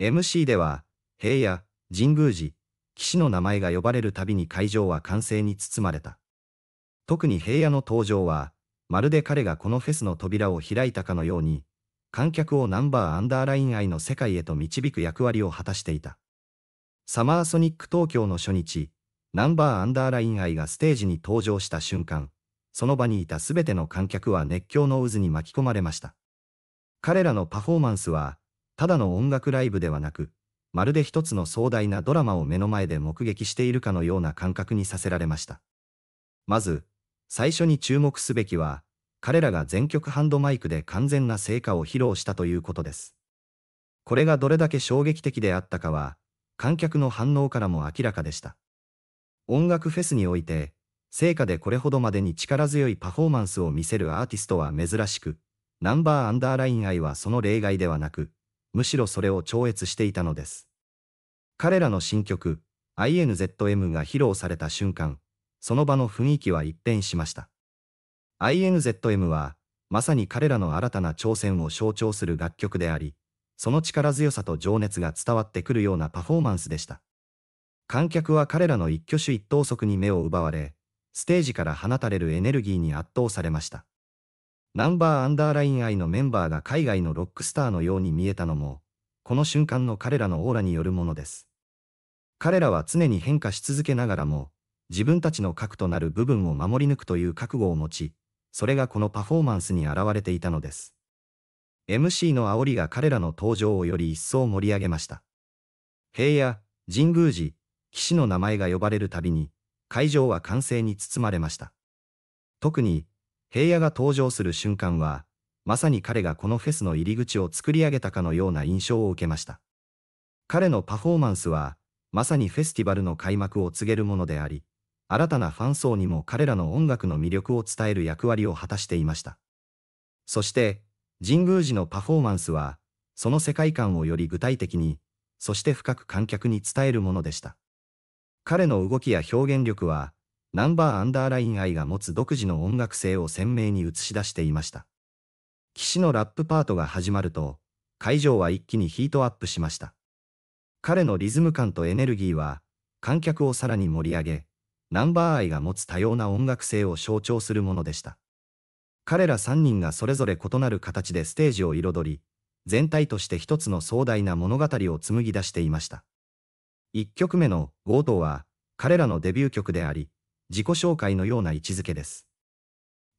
MC では、平野、神宮寺、騎士の名前が呼ばれるたびに会場は歓声に包まれた。特に平野の登場は、まるで彼がこのフェスの扉を開いたかのように、観客をナンバーアンダーライン愛の世界へと導く役割を果たしていた。サマーソニック東京の初日、ナンバーアンダーライン愛がステージに登場した瞬間、その場にいたすべての観客は熱狂の渦に巻き込まれました。彼らのパフォーマンスは、ただの音楽ライブではなく、まるで一つの壮大なドラマを目の前で目撃しているかのような感覚にさせられました。まず、最初に注目すべきは、彼らが全曲ハンドマイクで完全な成果を披露したということです。これがどれだけ衝撃的であったかは、観客の反応からも明らかでした。音楽フェスにおいて、成果でこれほどまでに力強いパフォーマンスを見せるアーティストは珍しく、ナンバーアンダーライン愛はその例外ではなく、むしろそれを超越していたのです。彼らの新曲、INZM が披露された瞬間、その場の雰囲気は一変しました。INZM は、まさに彼らの新たな挑戦を象徴する楽曲であり、その力強さと情熱が伝わってくるようなパフォーマンスでした。観客は彼らの一挙手一投足に目を奪われ、ステージから放たれるエネルギーに圧倒されました。ナンバーアンダーライン愛のメンバーが海外のロックスターのように見えたのも、この瞬間の彼らのオーラによるものです。彼らは常に変化し続けながらも、自分たちの核となる部分を守り抜くという覚悟を持ち、それがこのパフォーマンスに現れていたのです。MC の煽りが彼らの登場をより一層盛り上げました。平野、神宮寺、騎士の名前が呼ばれるたびに、会場は歓声に包まれました。特に、平野が登場する瞬間は、まさに彼がこのフェスの入り口を作り上げたかのような印象を受けました。彼のパフォーマンスは、まさにフェスティバルの開幕を告げるものであり、新たなファン層にも彼らの音楽の魅力を伝える役割を果たしていました。そして、神宮寺のパフォーマンスは、その世界観をより具体的に、そして深く観客に伝えるものでした。彼の動きや表現力は、ナンバーアンダーライン愛が持つ独自の音楽性を鮮明に映し出していました。騎士のラップパートが始まると、会場は一気にヒートアップしました。彼のリズム感とエネルギーは、観客をさらに盛り上げ、ナンバー愛が持つ多様な音楽性を象徴するものでした。彼ら3人がそれぞれ異なる形でステージを彩り、全体として一つの壮大な物語を紡ぎ出していました。1曲目の「ゴートは彼らのデビュー曲であり、自己紹介のような位置づけです。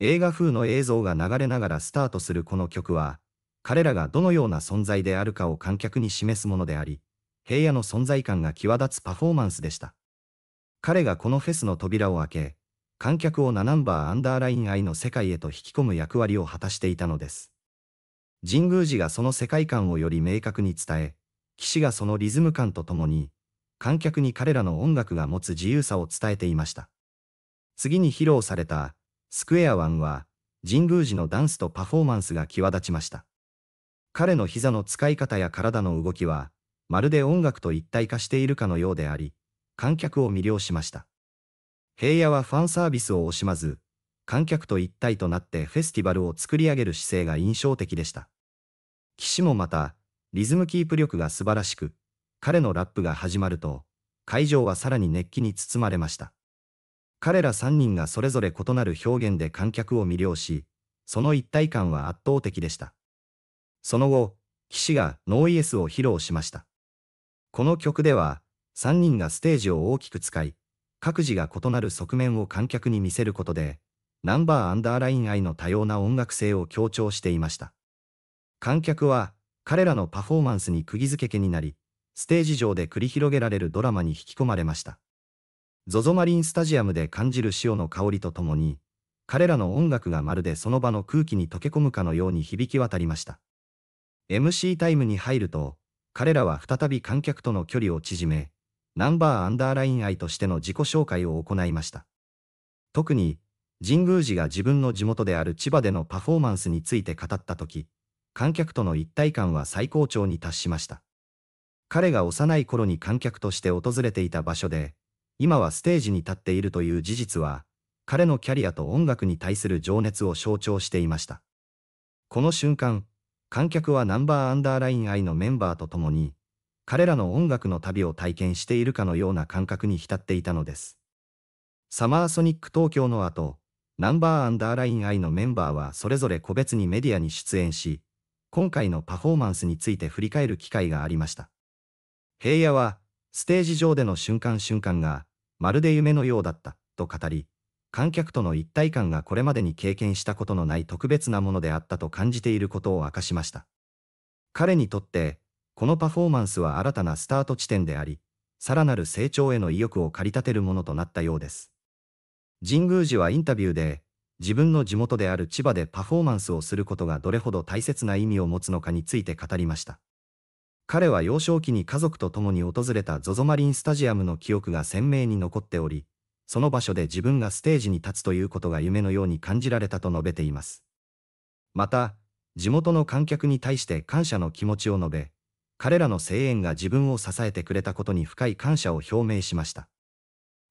映画風の映像が流れながらスタートするこの曲は、彼らがどのような存在であるかを観客に示すものであり、平野の存在感が際立つパフォーマンスでした。彼がこのフェスの扉を開け、観客を7ナンバーアンダーライン愛の世界へと引き込む役割を果たしていたのです。神宮寺がその世界観をより明確に伝え、岸がそのリズム感とともに、観客に彼らの音楽が持つ自由さを伝えていました。次に披露された、スクエア1は、神宮寺のダンスとパフォーマンスが際立ちました。彼の膝の使い方や体の動きは、まるで音楽と一体化しているかのようであり、観客を魅了しました。平野はファンサービスを惜しまず、観客と一体となってフェスティバルを作り上げる姿勢が印象的でした。岸もまた、リズムキープ力が素晴らしく、彼のラップが始まると、会場はさらに熱気に包まれました。彼ら3人がそれぞれ異なる表現で観客を魅了し、その一体感は圧倒的でした。その後、騎士がノーイエスを披露しました。この曲では、3人がステージを大きく使い、各自が異なる側面を観客に見せることで、ナンバーアンダーライン愛の多様な音楽性を強調していました。観客は、彼らのパフォーマンスに釘付けになり、ステージ上で繰り広げられるドラマに引き込まれました。ZOZO マリンスタジアムで感じる潮の香りとともに、彼らの音楽がまるでその場の空気に溶け込むかのように響き渡りました。MC タイムに入ると、彼らは再び観客との距離を縮め、ナンバーアンダーライン愛としての自己紹介を行いました。特に、神宮寺が自分の地元である千葉でのパフォーマンスについて語った時、観客との一体感は最高潮に達しました。彼が幼い頃に観客として訪れていた場所で、今はステージに立っているという事実は、彼のキャリアと音楽に対する情熱を象徴していました。この瞬間、観客はナンバーアンダーライン愛のメンバーと共に、彼らの音楽の旅を体験しているかのような感覚に浸っていたのです。サマーソニック東京の後、ナンバーアンダーライン愛のメンバーはそれぞれ個別にメディアに出演し、今回のパフォーマンスについて振り返る機会がありました。平野は、ステージ上での瞬間瞬間が、まるで夢のようだった、と語り、観客との一体感がこれまでに経験したことのない特別なものであったと感じていることを明かしました。彼にとって、このパフォーマンスは新たなスタート地点であり、さらなる成長への意欲を駆り立てるものとなったようです。神宮寺はインタビューで、自分の地元である千葉でパフォーマンスをすることがどれほど大切な意味を持つのかについて語りました。彼は幼少期に家族と共に訪れた ZOZO マリンスタジアムの記憶が鮮明に残っており、その場所で自分がステージに立つということが夢のように感じられたと述べています。また、地元の観客に対して感謝の気持ちを述べ、彼らの声援が自分を支えてくれたことに深い感謝を表明しました。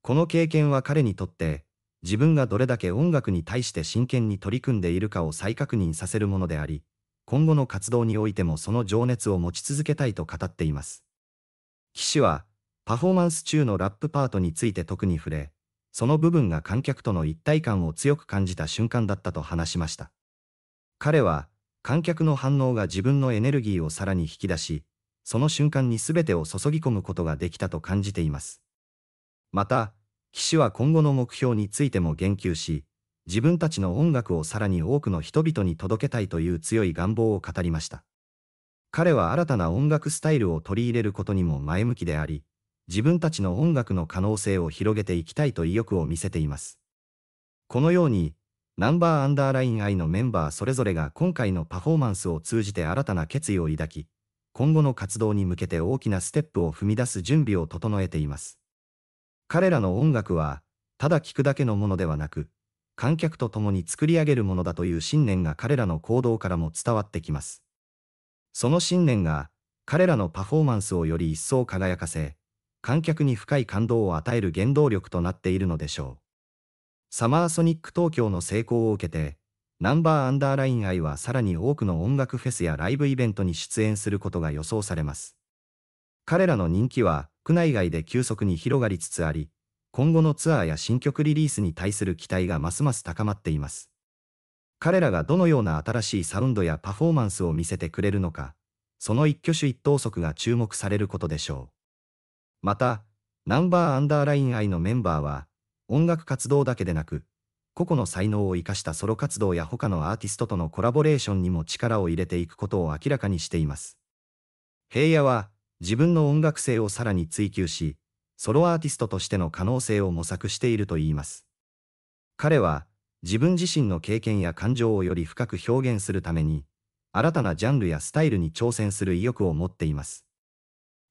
この経験は彼にとって、自分がどれだけ音楽に対して真剣に取り組んでいるかを再確認させるものであり、今後の活動においてもその情熱を持ち続けたいと語っています。岸は、パフォーマンス中のラップパートについて特に触れ、その部分が観客との一体感を強く感じた瞬間だったと話しました。彼は、観客の反応が自分のエネルギーをさらに引き出し、その瞬間に全てを注ぎ込むことができたと感じています。また、騎士は今後の目標についても言及し、自分たちの音楽をさらに多くの人々に届けたいという強い願望を語りました。彼は新たな音楽スタイルを取り入れることにも前向きであり、自分たちの音楽の可能性を広げていきたいと意欲を見せています。このように、ナンバーアンダーライン愛のメンバーそれぞれが今回のパフォーマンスを通じて新たな決意を抱き、今後の活動に向けて大きなステップを踏み出す準備を整えています。彼らの音楽は、ただ聴くだけのものではなく、観客と共に作り上げるものだという信念が彼らの行動からも伝わってきます。その信念が彼らのパフォーマンスをより一層輝かせ、観客に深い感動を与える原動力となっているのでしょう。サマーソニック東京の成功を受けて、ナンバーアンダーライン愛はさらに多くの音楽フェスやライブイベントに出演することが予想されます。彼らの人気は、国内外で急速に広がりつつあり、今後のツアーや新曲リリースに対する期待がますます高まっています。彼らがどのような新しいサウンドやパフォーマンスを見せてくれるのか、その一挙手一投足が注目されることでしょう。また、ナンバーアンダーライン I のメンバーは、音楽活動だけでなく、個々の才能を生かしたソロ活動や他のアーティストとのコラボレーションにも力を入れていくことを明らかにしています。平野は、自分の音楽性をさらに追求し、ソロアーティストとしての可能性を模索しているといいます。彼は、自分自身の経験や感情をより深く表現するために、新たなジャンルやスタイルに挑戦する意欲を持っています。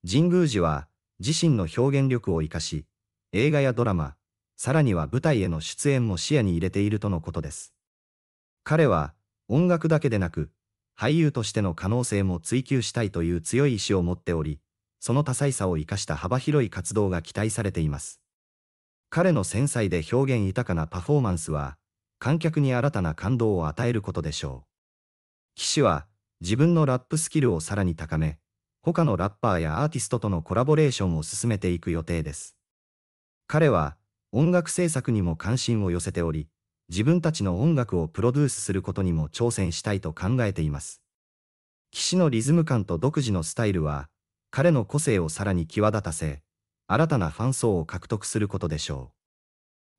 神宮寺は、自身の表現力を活かし、映画やドラマ、さらには舞台への出演も視野に入れているとのことです。彼は、音楽だけでなく、俳優としての可能性も追求したいという強い意志を持っており、その多彩さを生かした幅広い活動が期待されています。彼の繊細で表現豊かなパフォーマンスは、観客に新たな感動を与えることでしょう。騎士は、自分のラップスキルをさらに高め、他のラッパーやアーティストとのコラボレーションを進めていく予定です。彼は、音楽制作にも関心を寄せており、自分たちの音楽をプロデュースすることにも挑戦したいと考えています。騎士のリズム感と独自のスタイルは、彼の個性をさらに際立たせ、新たなファン層を獲得することでしょ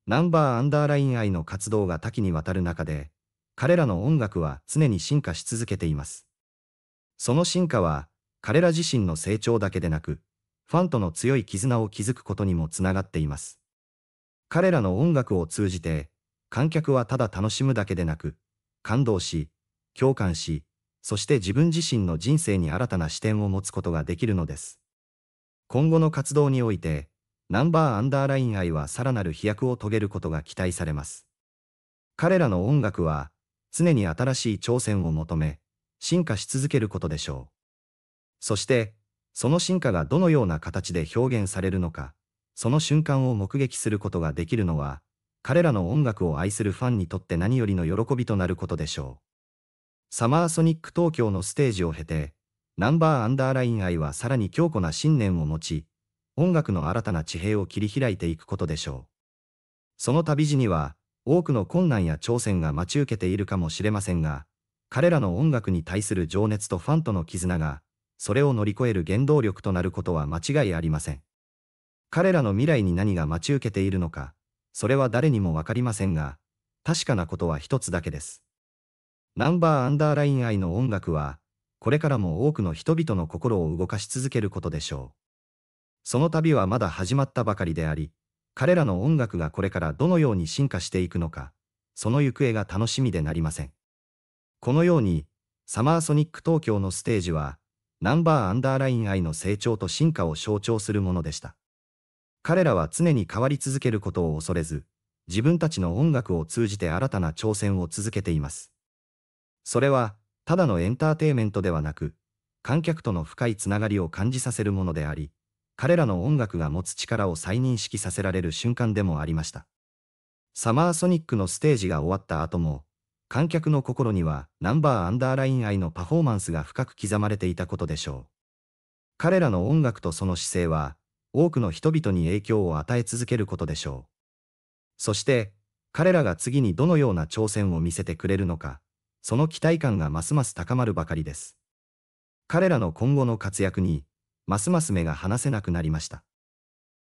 う。ナンバーアンダーライン愛の活動が多岐にわたる中で、彼らの音楽は常に進化し続けています。その進化は、彼ら自身の成長だけでなく、ファンとの強い絆を築くことにもつながっています。彼らの音楽を通じて、観客はただ楽しむだけでなく、感動し、共感し、そして自分自身の人生に新たな視点を持つことができるのです。今後の活動において、ナンバーアンダーライン愛はさらなる飛躍を遂げることが期待されます。彼らの音楽は、常に新しい挑戦を求め、進化し続けることでしょう。そして、その進化がどのような形で表現されるのか、その瞬間を目撃することができるのは、彼らの音楽を愛するファンにとって何よりの喜びとなることでしょう。サマーソニック東京のステージを経て、ナンバーアンダーライン愛はさらに強固な信念を持ち、音楽の新たな地平を切り開いていくことでしょう。その旅路には、多くの困難や挑戦が待ち受けているかもしれませんが、彼らの音楽に対する情熱とファンとの絆が、それを乗り越える原動力となることは間違いありません。彼らの未来に何が待ち受けているのか、それは誰にもわかりませんが、確かなことは一つだけです。ナンバーアンダーライン愛の音楽は、これからも多くの人々の心を動かし続けることでしょう。その旅はまだ始まったばかりであり、彼らの音楽がこれからどのように進化していくのか、その行方が楽しみでなりません。このように、サマーソニック東京のステージは、ナンバーアンダーライン愛の成長と進化を象徴するものでした。彼らは常に変わり続けることを恐れず、自分たちの音楽を通じて新たな挑戦を続けています。それは、ただのエンターテイメントではなく、観客との深いつながりを感じさせるものであり、彼らの音楽が持つ力を再認識させられる瞬間でもありました。サマーソニックのステージが終わった後も、観客の心にはナンバーアンダーライン愛のパフォーマンスが深く刻まれていたことでしょう。彼らの音楽とその姿勢は、多くの人々に影響を与え続けることでしょう。そして、彼らが次にどのような挑戦を見せてくれるのか、その期待感がますます高まるばかりです。彼らの今後の活躍に、ますます目が離せなくなりました。